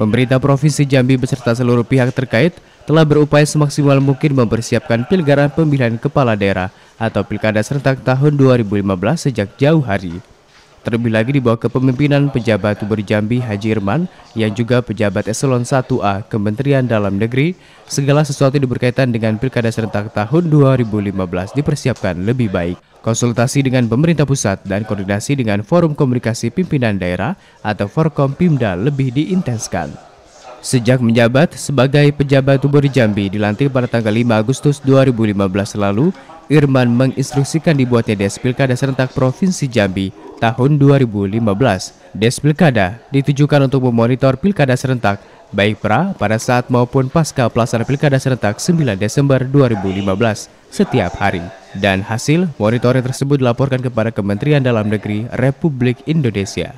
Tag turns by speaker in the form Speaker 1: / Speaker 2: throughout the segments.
Speaker 1: Pemerintah Provinsi Jambi beserta seluruh pihak terkait telah berupaya semaksimal mungkin mempersiapkan pilgaran pemilihan kepala daerah atau pilkada serentak tahun 2015 sejak jauh hari. Terlebih lagi di bawah kepemimpinan pejabat Gubernur Jambi Haji Irman yang juga pejabat eselon 1A Kementerian Dalam Negeri, segala sesuatu yang berkaitan dengan Pilkada serentak tahun 2015 dipersiapkan lebih baik. Konsultasi dengan pemerintah pusat dan koordinasi dengan Forum Komunikasi Pimpinan Daerah atau Forkom Pimda lebih diintenskan. Sejak menjabat sebagai pejabat Tubur Jambi dilantik pada tanggal 5 Agustus 2015 lalu, Irman menginstruksikan dibuatnya Des Pilkada Serentak Provinsi Jambi tahun 2015. Des Pilkada ditujukan untuk memonitor pilkada serentak baik pra, pada saat maupun pasca pelaksanaan pilkada serentak 9 Desember 2015 setiap hari. Dan hasil monitoring tersebut dilaporkan kepada Kementerian Dalam Negeri Republik Indonesia.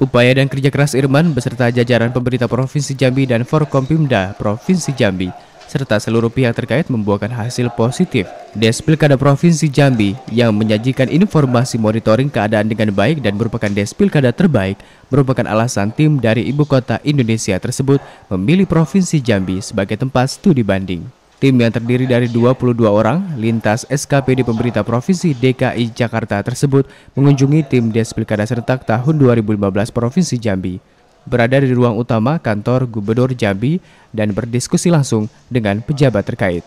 Speaker 1: Upaya dan kerja keras Irman beserta jajaran pemerintah Provinsi Jambi dan Forkompimda Provinsi Jambi serta seluruh pihak terkait membuahkan hasil positif. Des Pilkada Provinsi Jambi yang menyajikan informasi monitoring keadaan dengan baik dan merupakan Des Pilkada terbaik merupakan alasan tim dari Ibu Kota Indonesia tersebut memilih Provinsi Jambi sebagai tempat studi banding. Tim yang terdiri dari 22 orang lintas SKPD pemerintah Provinsi DKI Jakarta tersebut mengunjungi tim Des Pilkada Serentak tahun 2015 Provinsi Jambi berada di ruang utama kantor Gubernur Jambi dan berdiskusi langsung dengan pejabat terkait.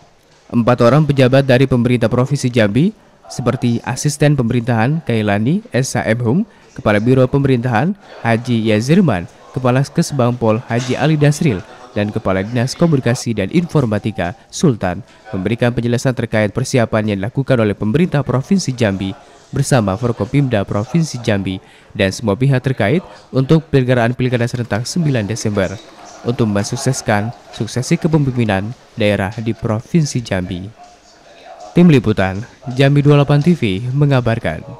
Speaker 1: Empat orang pejabat dari pemerintah Provinsi Jambi seperti Asisten Pemerintahan Kailani S Ebhum, Kepala Biro Pemerintahan Haji Yazirman, Kepala Kesbangpol Haji Ali Dasril, dan Kepala Dinas Komunikasi dan Informatika Sultan memberikan penjelasan terkait persiapan yang dilakukan oleh pemerintah Provinsi Jambi bersama Forkopimda Provinsi Jambi dan semua pihak terkait untuk pelenggaraan Pilkada Serentak 9 Desember untuk mensukseskan suksesi kepemimpinan daerah di Provinsi Jambi. Tim Liputan, Jambi 28 TV mengabarkan.